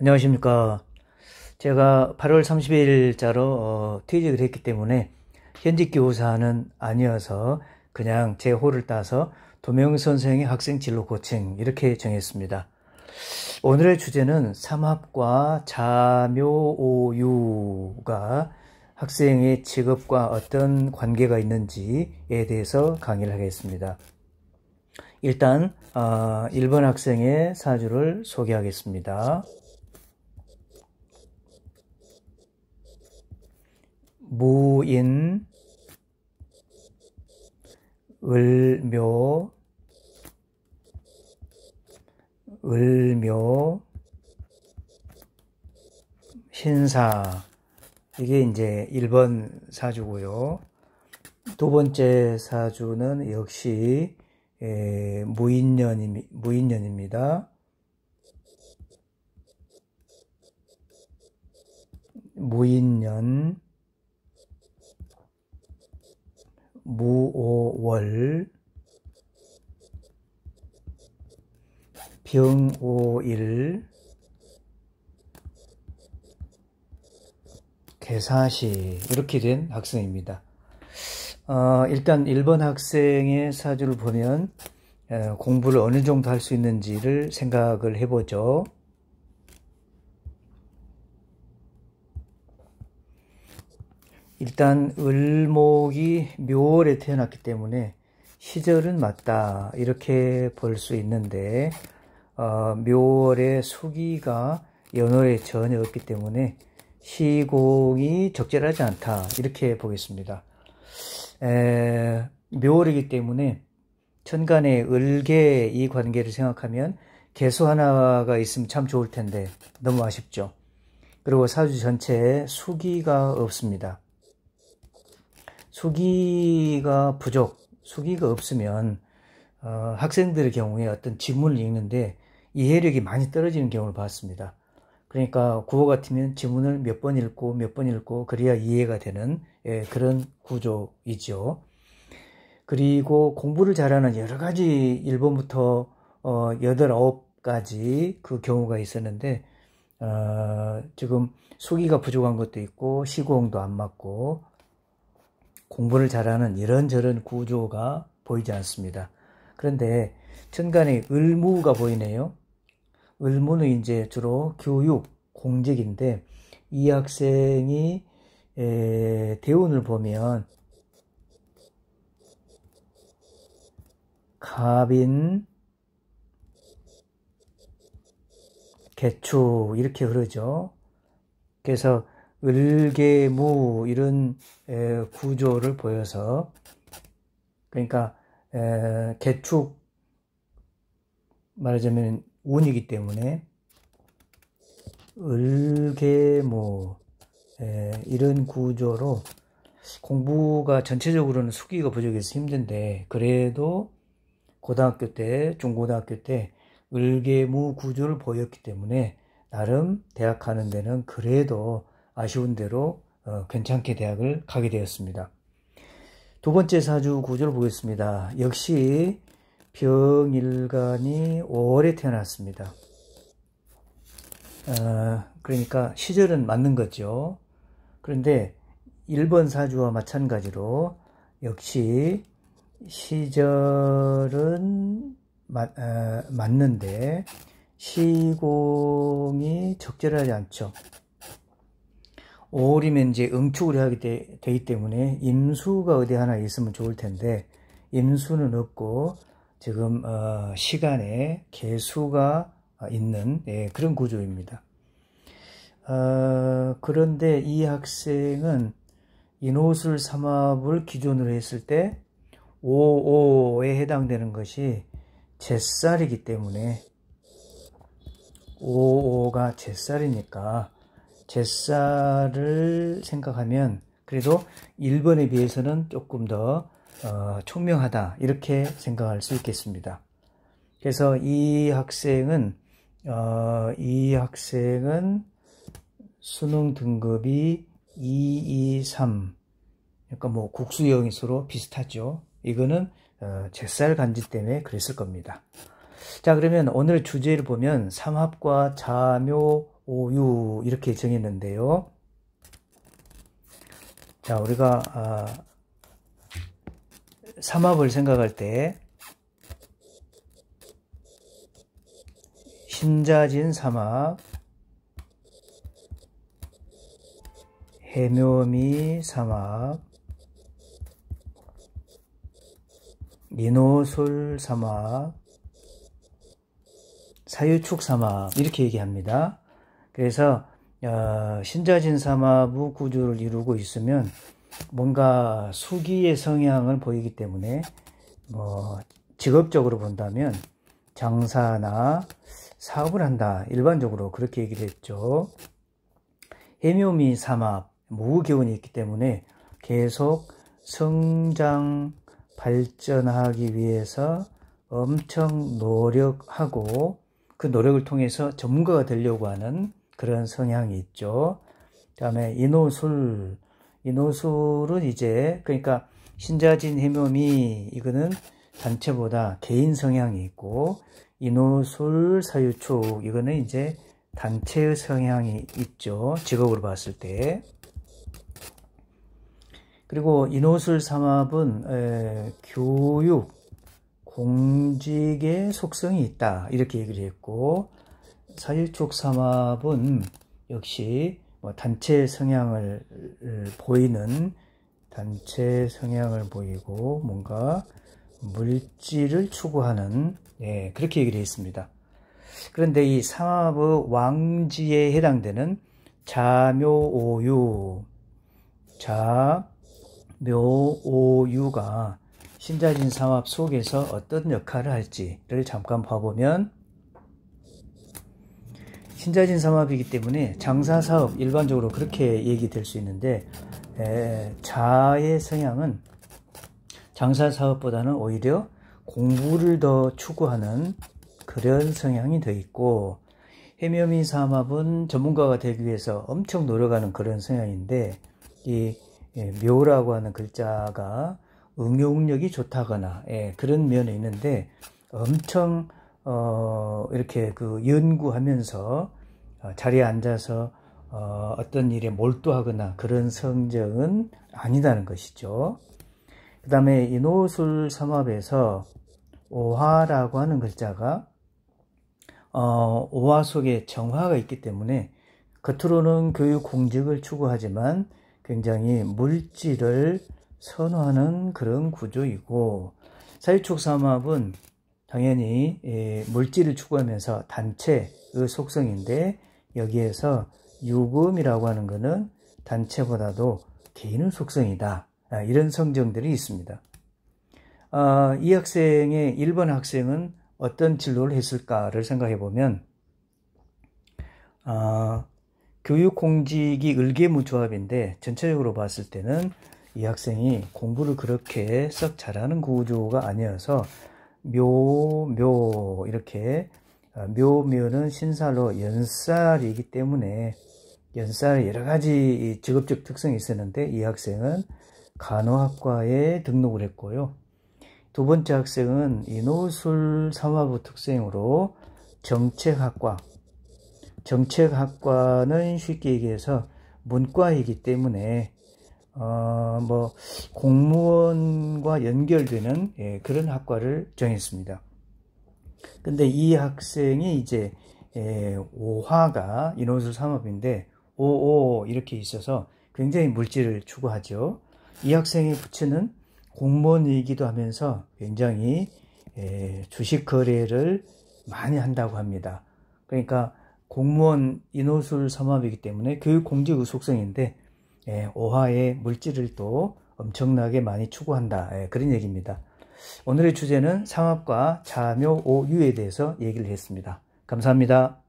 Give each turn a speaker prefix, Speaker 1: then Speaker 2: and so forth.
Speaker 1: 안녕하십니까. 제가 8월 30일자로 어, 퇴직을 했기 때문에 현직 교사는 아니어서 그냥 제 호를 따서 도명 선생의 학생 진로 고칭 이렇게 정했습니다. 오늘의 주제는 삼합과 자묘오유가 학생의 직업과 어떤 관계가 있는지에 대해서 강의를 하겠습니다. 일단 어, 1번 학생의 사주를 소개하겠습니다. 무인 을묘 을묘 신사 이게 이제 1번 사주고요. 두 번째 사주는 역시 에, 예, 무인년 무인년입니다. 무인년 무오월 병오일 개사시 이렇게 된 학생입니다. 어, 일단 1번 학생의 사주를 보면 어, 공부를 어느 정도 할 수 있는지를 생각을 해보죠. 일단 을목이 묘월에 태어났기 때문에 시절은 맞다 이렇게 볼 수 있는데 어, 묘월의 수기가 연월에 전혀 없기 때문에 시공이 적절하지 않다 이렇게 보겠습니다. 에, 묘월이기 때문에 천간의 을계 이 관계를 생각하면 개수 하나가 있으면 참 좋을 텐데 너무 아쉽죠. 그리고 사주 전체에 수기가 없습니다. 수기가 부족, 수기가 없으면 어, 학생들의 경우에 어떤 지문을 읽는데 이해력이 많이 떨어지는 경우를 봤습니다. 그러니까 구호 같으면 지문을 몇 번 읽고 몇 번 읽고 그래야 이해가 되는 예, 그런 구조이죠. 그리고 공부를 잘하는 여러 가지 1번부터 어, 8, 9까지 그 경우가 있었는데 어, 지금 수기가 부족한 것도 있고 시공도 안 맞고 공부를 잘하는 이런저런 구조가 보이지 않습니다. 그런데 천간에 을무가 보이네요. 을무는 이제 주로 교육, 공직인데 이 학생이 에, 대운을 보면 갑인, 개축 이렇게 흐르죠. 그래서 을개무 이런 구조를 보여서 그러니까 개축 말하자면 운이기 때문에 을개무 이런 구조로 공부가 전체적으로는 숙기가 부족해서 힘든데 그래도 고등학교 때 중고등학교 때 을개무 구조를 보였기 때문에 나름 대학 가는 데는 그래도 아쉬운 대로 어, 괜찮게 대학을 가게 되었습니다. 두 번째 사주 구조를 보겠습니다. 역시 병일간이 5월에 태어났습니다. 어, 그러니까 시절은 맞는 거죠. 그런데 1번 사주와 마찬가지로 역시 시절은 마, 어, 맞는데 시공이 적절하지 않죠. 5월이면 이제 응축을 하게 되, 되기 때문에 임수가 어디 하나 있으면 좋을 텐데 임수는 없고 지금 어, 시간에 개수가 어, 있는 예, 그런 구조입니다. 어, 그런데 이 학생은 인호술 삼합을 기준으로 했을 때 55에 해당되는 것이 제 쌀이기 때문에 55가 제 쌀이니까 제사를 생각하면 그래도 1번에 비해서는 조금 더 어, 총명하다 이렇게 생각할 수 있겠습니다. 그래서 이 학생은 어, 이 학생은 수능 등급이 223 그러니까 뭐 국수 영이수로 비슷하죠. 이거는 어, 뱃살 간지 때문에 그랬을 겁니다. 자 그러면 오늘 주제를 보면 삼합과 자묘 5, 6 이렇게 정했는데요. 자, 우리가 아, 삼합을 생각할 때 신자진 삼합 해묘미 삼합 리노술 삼합 사유축 삼합 이렇게 얘기합니다. 그래서 어, 신자진사마부 구조를 이루고 있으면 뭔가 수기의 성향을 보이기 때문에 뭐 직업적으로 본다면 장사나 사업을 한다 일반적으로 그렇게 얘기를 했죠. 해묘미 삼합 무기운이 있기 때문에 계속 성장 발전하기 위해서 엄청 노력하고 그 노력을 통해서 전문가가 되려고 하는 그런 성향이 있죠. 그다음에 인호술 인호술은 이제 그러니까 신자진 해묘미 이거는 단체보다 개인 성향이 있고 인호술 사유축 이거는 이제 단체의 성향이 있죠. 직업으로 봤을 때. 그리고 인호술 삼합은 에, 교육, 공직의 속성이 있다 이렇게 얘기를 했고 사회적 삼합은 역시 뭐 단체 성향을 보이는 단체 성향을 보이고 뭔가 물질을 추구하는 예, 그렇게 얘기를 했습니다. 그런데 이삼합의 왕지에 해당되는 자묘오유 자묘오유가 신자진 삼합 속에서 어떤 역할을 할지를 잠깐 봐보면 신자진 삼합이기 때문에 장사 사업 일반적으로 그렇게 얘기될 수 있는데 에, 자의 성향은 장사 사업보다는 오히려 공부를 더 추구하는 그런 성향이 더 있고 해묘미 삼합은 전문가가 되기 위해서 엄청 노력하는 그런 성향인데 이 예, 묘라고 하는 글자가 응용력이 좋다거나 예, 그런 면에 있는데 엄청 어, 이렇게 그 연구하면서 어, 자리에 앉아서 어, 어떤 일에 몰두하거나 그런 성적은 아니다는 것이죠. 그 다음에 이 노술 삼합에서 오화라고 하는 글자가 어, 오화 속에 정화가 있기 때문에 겉으로는 교육 공직을 추구하지만 굉장히 물질을 선호하는 그런 구조이고 사유축 삼합은 당연히 예, 물질을 추구하면서 단체의 속성인데 여기에서 유금이라고 하는 것은 단체보다도 개인의 속성이다. 아, 이런 성정들이 있습니다. 아, 이 학생의 1번 학생은 어떤 진로를 했을까를 생각해 보면 아, 교육공직이 을개무조합인데 전체적으로 봤을 때는 이 학생이 공부를 그렇게 썩 잘하는 구조가 아니어서 묘묘 이렇게 아, 묘묘는 신사로 연살이기 때문에 연살 여러 가지 직업적 특성이 있었는데 이 학생은 간호학과에 등록을 했고요. 두 번째 학생은 인호술 삼화부 특성으로 정책학과 정책학과는 쉽게 얘기해서 문과이기 때문에 어, 뭐 공무원과 연결되는 예, 그런 학과를 정했습니다. 근데 이 학생이 이제 예, 5화가 인호술 산업인데 55 이렇게 있어서 굉장히 물질을 추구하죠. 이 학생의 부채는 공무원이기도 하면서 굉장히 예, 주식 거래를 많이 한다고 합니다. 그러니까 공무원 인호술 삼합이기 때문에 교육공직 의속성인데 예, 오화의 물질을 또 엄청나게 많이 추구한다. 예, 그런 얘기입니다. 오늘의 주제는 상업과 자묘 오유에 대해서 얘기를 했습니다. 감사합니다.